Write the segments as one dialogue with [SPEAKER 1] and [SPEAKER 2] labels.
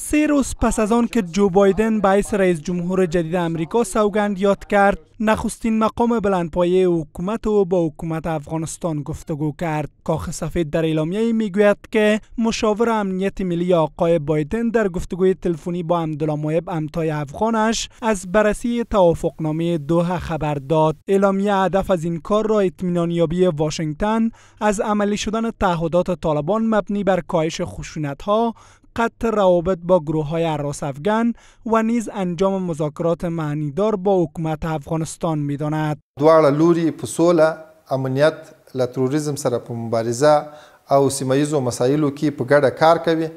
[SPEAKER 1] سه روز پس از آن که جو بایدن به حیث رئیس جمهور جدید امریکا سوگند یاد کرد نخستین مقام بلندپایه حکومت او با حکومت افغانستان گفتگو کرد کاخ سفید در اعلامیه گوید که مشاور امنیت ملی آقای بایدن در گفتگوی تلفنی با امدلا مویب امتای افغانش از بررسی توافقنامه دوحه خبر داد اعلامیه هدف از این کار را اطمینانیابی واشنگتن از عملی شدن تعهدات طالبان مبنی بر کاهش خشونت ها قطع روابط با گروه های عراس افغان و نیز انجام مذاکرات معنیدار با حکومت افغانستان می داند.
[SPEAKER 2] لوری لوری امنیت له تروریزم سره مبارزه او سیماییزو مسایلو که په کار کوی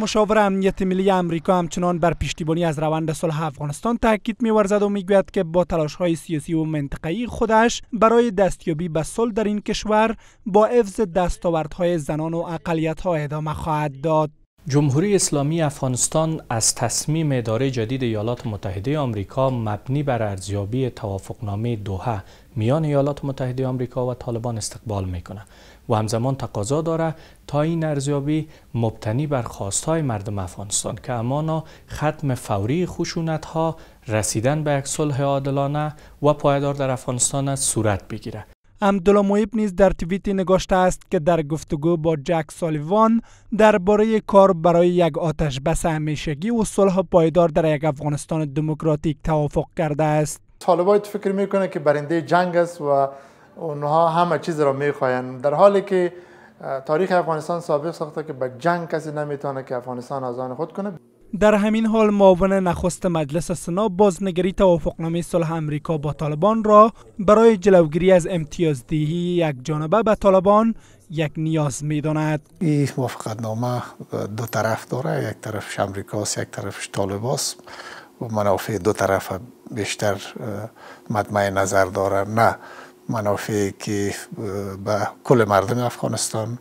[SPEAKER 1] مشاور امنیت ملی امریکا همچنان بر پشتیبانی از روند صلح افغانستان تاکید میورزد و میگوید که با های سیاسی و منطقی خودش برای دستیابی به صلح در این کشور با حفظ دستاوردهای زنان و ها
[SPEAKER 3] ادامه خواهد داد جمهوری اسلامی افغانستان از تصمیم اداره جدید ایالات متحده آمریکا مبنی بر ارزیابی توافقنامه دوحه میان ایالات متحده آمریکا و طالبان استقبال میکنه و همزمان تقاضا داره تا این ارزیابی مبتنی بر خواستهای مردم افغانستان که امانا ختم فوری خشونت ها رسیدن به یک صلح عادلانه و پایدار در افغانستان است صورت بگیره
[SPEAKER 1] عبدالله مویب نیز در تویتی نگاشته است که در گفتگو با جک سالیوان درباره کار برای یک آتش بس همیشگی و صلح پایدار در یک افغانستان دموکراتیک توافق کرده است
[SPEAKER 2] طالبایت فکر میکنه که برنده جنگ است و اونها همه چیز را میخواین. در حالی که تاریخ افغانستان سابق ساخته که به جنگ کسی نمیتونه که افغانستان از آن خود کنه
[SPEAKER 1] در همین حال معاون نخست مجلس سنا بازنگری توافقنامه صلح امریکا با طالبان را برای جلوگیری از امتیازدهی یک جانبه به طالبان یک نیاز می داند. این موافقتنامه
[SPEAKER 2] دو طرف داره یک طرفش امریکاست یک طرفش طالباست و منافع دو طرف بیشتر مدمع نظر داره نه منافعی که به کل مردم افغانستان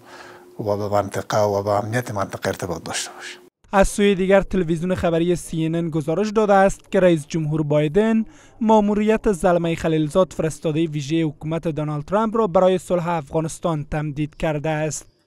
[SPEAKER 2] و به منطقه و به امنیت منطقه ارتباط داشته باشه
[SPEAKER 1] از سوی دیگر تلویزیون خبری CNN گزارش داده است که رئیس جمهور بایدن ماموریت زلمه خلیلزاد فرستاده ویژه حکومت دونالد ترامپ را برای صلح افغانستان تمدید کرده است.